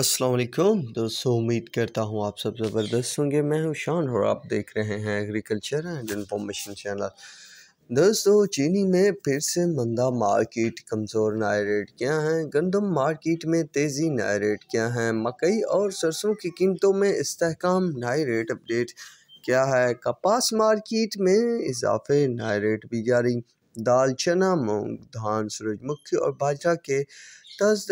अस्सलाम वालेकुम दोस्तों उम्मीद करता हूँ आप सब ज़बरदस्त होंगे मैं हूँ शान और आप देख रहे हैं एग्रीकल्चर एंड इंफॉर्मेशन चैनल दोस्तों चीनी में फिर से मंदा मार्केट कमज़ोर नए रेट क्या हैं गंदम मार्केट में तेज़ी नए रेट क्या हैं मकई और सरसों की कीमतों में इस्तेकाम नए रेट अपडेट क्या है कपास मार्केट में इजाफे नए रेट भी जारी दाल चना मूंग धान सूरजमुखी और बाजरा के तज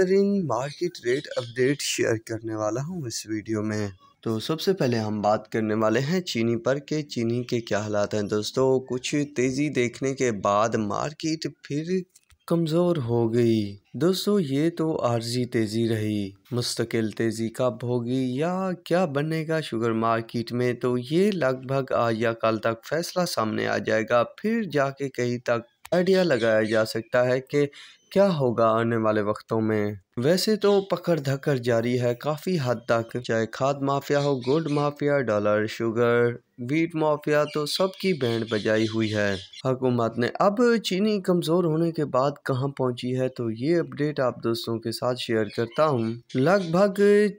मार्केट रेट अपडेट शेयर करने वाला हूँ इस वीडियो में तो सबसे पहले हम बात करने वाले हैं चीनी पर के चीनी के क्या हालात हैं दोस्तों कुछ तेज़ी देखने के बाद मार्केट फिर कमज़ोर हो गई दोस्तों ये तो आर्जी तेज़ी रही मुस्तकिल तेज़ी कब होगी या क्या बनेगा शुगर मार्केट में तो ये लगभग आज या कल तक फैसला सामने आ जाएगा फिर जाके कहीं तक आइडिया लगाया जा सकता है कि क्या होगा आने वाले वक्तों में वैसे तो पकड़ धक्कर जारी है काफ़ी हद तक चाहे खाद माफिया हो गुड mafia dollar sugar wheat mafia तो सबकी बैंड बजाई हुई है हुकूमत ने अब चीनी कमज़ोर होने के बाद कहाँ पहुँची है तो ये अपडेट आप दोस्तों के साथ शेयर करता हूँ लगभग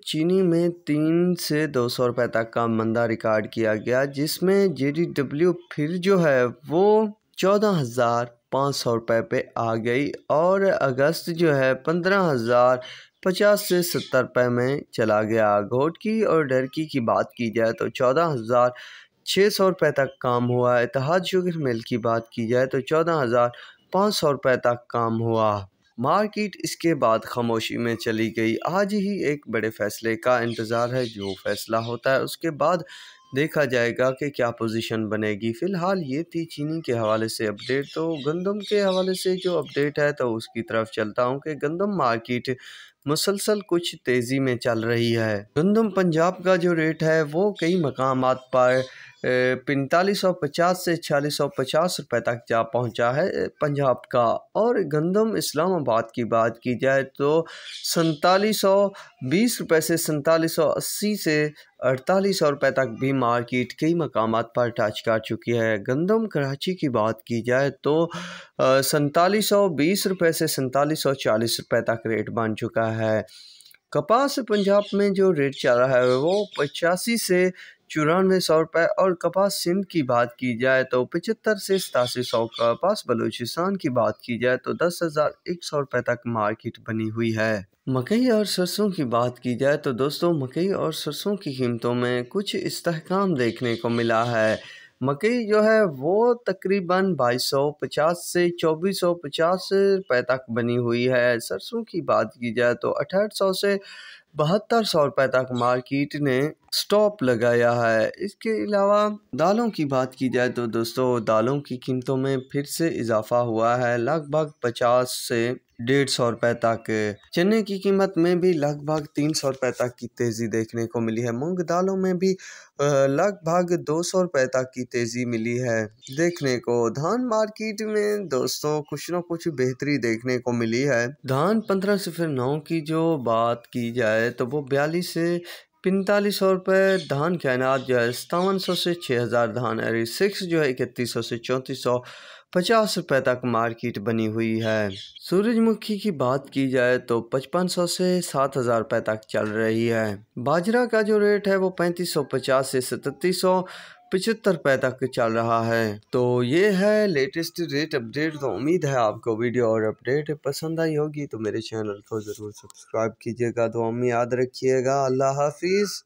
चीनी में तीन से दो सौ रुपये तक का मंदा रिकॉर्ड किया गया जिसमें जे फिर जो है वो चौदह हज़ार पाँच सौ रुपये पर आ गई और अगस्त जो है पंद्रह हज़ार पचास से सत्तर रुपये में चला गया घोट की और डरकी की बात की जाए तो चौदह हज़ार छः सौ रुपये तक काम हुआ इतिहाद शुगर मिल की बात की जाए तो चौदह हज़ार पाँच सौ रुपये तक काम हुआ मार्केट इसके बाद खामोशी में चली गई आज ही एक बड़े फैसले का इंतज़ार है जो फैसला होता है उसके बाद देखा जाएगा कि क्या पोजीशन बनेगी फ़िलहाल ये थी चीनी के हवाले से अपडेट तो गंदम के हवाले से जो अपडेट है तो उसकी तरफ चलता हूँ कि गंदम मार्केट मुसलसल कुछ तेज़ी में चल रही है गंदम पंजाब का जो रेट है वो कई मकाम पर पैंतालीस सौ पचास से छियालीस सौ पचास रुपये तक जा पहुंचा है पंजाब का और गंदम इस्लामाबाद की बात की जाए तो सैंतालीस सौ बीस रुपये से सैंतालीस सौ अस्सी से अड़तालीस सौ रुपये तक भी मार्केट कई मकाम पर टच कर चुकी है गंदम कराची की बात की जाए तो सैतालीस सौ बीस रुपये से सैतालीस सौ चालीस रुपये तक रेट बन चुका है कपास पंजाब में जो रेट चल रहा है वो पचासी से चौरानवे सौ रुपये और कपास सिंध की बात की जाए तो पचहत्तर से सतासी सौ कपास बलूचिस्तान की बात की जाए तो दस हज़ार एक सौ रुपये तक मार्केट बनी हुई है मकई और सरसों की बात की जाए तो दोस्तों मकई और सरसों की कीमतों में कुछ इस्तेकाम देखने को मिला है मकई जो है वो तकरीबन 2250 से 2450 रुपए तक बनी हुई है सरसों की बात की जाए तो सौ से बहत्तर सौ रुपए तक मार्केट ने स्टॉप लगाया है इसके अलावा दालों की बात की जाए तो दोस्तों दालों की कीमतों में फिर से इजाफा हुआ है लगभग पचास से डेढ़ सौ रुपए तक चने की कीमत में भी लगभग तीन सौ रुपए तक की तेज़ी देखने को मिली है मूंग दालों में भी लगभग दो सौ रुपए तक की तेज़ी मिली है देखने को धान मार्केट में दोस्तों कुछ ना कुछ बेहतरी देखने को मिली है धान पंद्रह सिफर नौ की जो बात की जाए तो वो बयालीस से पैंतालीस सौ रुपये धान के अनाज जो है सतावन सौ से छः हज़ार धान है सिक्स जो है इकतीस सौ से चौंतीस सौ पचास रुपए तक मार्केट बनी हुई है सूरजमुखी की बात की जाए तो पचपन सौ से सात हजार रुपए तक चल रही है बाजरा का जो रेट है वो पैंतीस सौ पचास से सततीस सौ पचहत्तर रुपये तक चल रहा है तो ये है लेटेस्ट रेट अपडेट तो उम्मीद है आपको वीडियो और अपडेट पसंद आई होगी तो मेरे चैनल को ज़रूर सब्सक्राइब कीजिएगा तो हम याद रखिएगा अल्लाह हाफिज़